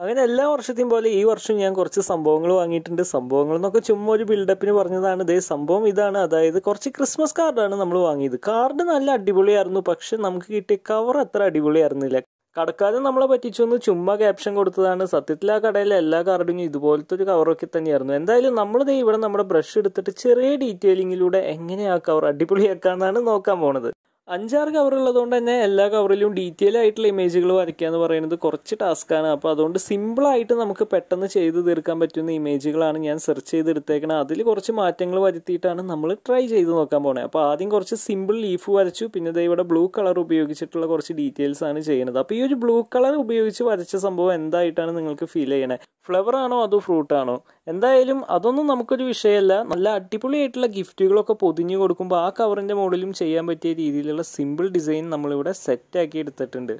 അങ്ങനെ എല്ലാ വർഷത്തെയും പോലെ ഈ വർഷം ഞാൻ കുറച്ച് സംഭവങ്ങൾ വാങ്ങിയിട്ടുണ്ട് സംഭവങ്ങൾ എന്നൊക്കെ ചുമ്മാ ഒരു ബിൽഡപ്പിന് പറഞ്ഞതാണ് ഇതേ സംഭവം ഇതാണ് അതായത് കുറച്ച് ക്രിസ്മസ് കാർഡാണ് നമ്മൾ വാങ്ങിയത് കാർഡ് നല്ല അടിപൊളിയായിരുന്നു പക്ഷെ നമുക്ക് കിട്ടിയ കവർ അത്ര അടിപൊളിയായിരുന്നില്ല കടക്കാരൻ നമ്മളെ പറ്റിച്ചൊന്ന് ചുമ്മാ ക്യാപ്ഷൻ കൊടുത്തതാണ് സത്യത്തിൽ ആ കടയിലെ എല്ലാ കാർഡിനും ഇതുപോലത്തെ ഒരു കവറൊക്കെ തന്നെയായിരുന്നു എന്തായാലും നമ്മളിത് ഇവിടെ നമ്മുടെ ബ്രഷ് എടുത്തിട്ട് ചെറിയ ഡീറ്റെയിലിങ്ങിലൂടെ എങ്ങനെ ആ കവർ അടിപൊളിയാക്കാന്നാണ് നോക്കാൻ പോണത് അഞ്ചാറ് കവറുള്ളതുകൊണ്ട് തന്നെ എല്ലാ കവറിലും ഡീറ്റെയിൽ ആയിട്ടുള്ള ഇമേജുകൾ വരയ്ക്കുക എന്ന് പറയുന്നത് കുറച്ച് ടാസ്ക്കാണ് അപ്പോൾ അതുകൊണ്ട് സിമ്പിളായിട്ട് നമുക്ക് പെട്ടെന്ന് ചെയ്ത് തീർക്കാൻ പറ്റുന്ന ഇമേജുകളാണ് ഞാൻ സെർച്ച് ചെയ്തെടുത്തേക്കണത് അതിൽ കുറച്ച് മാറ്റങ്ങൾ വരുത്തിയിട്ടാണ് നമ്മൾ ട്രൈ ചെയ്ത് നോക്കാൻ പോണേ അപ്പോൾ ആദ്യം കുറച്ച് സിമ്പിൾ ലീഫ് വരച്ചു പിന്നെ ഇത് ഇവിടെ ബ്ലൂ കളർ ഉപയോഗിച്ചിട്ടുള്ള കുറച്ച് ഡീറ്റെയിൽസ് ആണ് ചെയ്യുന്നത് അപ്പോൾ ഈ ഒരു ബ്ലൂ കളർ ഉപയോഗിച്ച് വരച്ച സംഭവം എന്തായിട്ടാണ് നിങ്ങൾക്ക് ഫീൽ ചെയ്യണേ ഫ്ലവർ ആണോ അതോ ഫ്രൂട്ട് ആണോ എന്തായാലും അതൊന്നും നമുക്കൊരു വിഷയമല്ല നല്ല അടിപൊളിയായിട്ടുള്ള ഗിഫ്റ്റുകളൊക്കെ പൊതിഞ്ഞു കൊടുക്കുമ്പോൾ ആ കവറിൻ്റെ മോഡലും ചെയ്യാൻ പറ്റിയ രീതിയിലുള്ള സിമ്പിൾ ഡിസൈൻ നമ്മളിവിടെ സെറ്റാക്കി എടുത്തിട്ടുണ്ട്